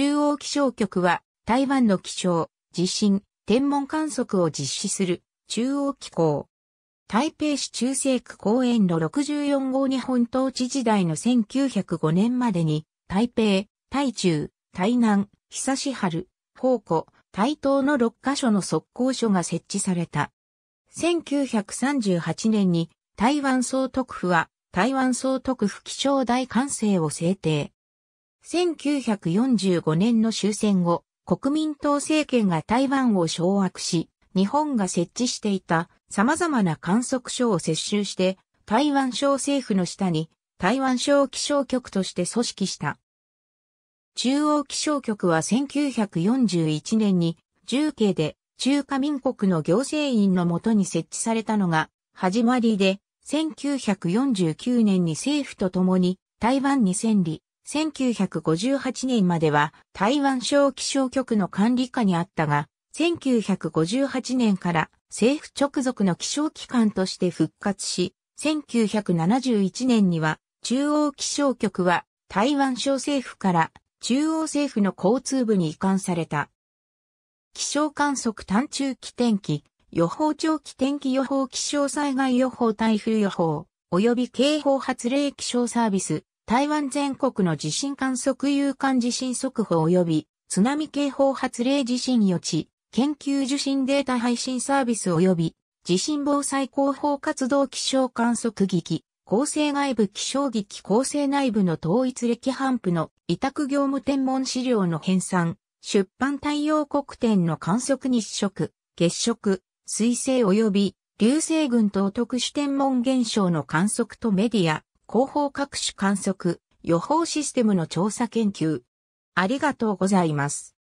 中央気象局は台湾の気象、地震、天文観測を実施する中央機構。台北市中西区公園路64号日本統治時代の1905年までに台北、台中、台南、久し春、宝庫、台東の6カ所の速攻所が設置された。1938年に台湾総督府は台湾総督府気象大管制を制定。1945年の終戦後、国民党政権が台湾を掌握し、日本が設置していた様々な観測所を接収して、台湾省政府の下に台湾省気象局として組織した。中央気象局は1941年に重慶で中華民国の行政院のもとに設置されたのが始まりで、1949年に政府と共に台湾に戦利、1958年までは台湾省気象局の管理下にあったが、1958年から政府直属の気象機関として復活し、1971年には中央気象局は台湾省政府から中央政府の交通部に移管された。気象観測単中期天気、予報長期天気予報気象災害予報台風予報、及び警報発令気象サービス、台湾全国の地震観測有感地震速報及び津波警報発令地震予知、研究受信データ配信サービス及び地震防災広報活動気象観測劇、構成外部気象劇構成内部の統一歴反布の委託業務天文資料の編纂、出版太陽国展の観測日食、月食、水星及び流星群等特殊天文現象の観測とメディア、広報各種観測、予報システムの調査研究。ありがとうございます。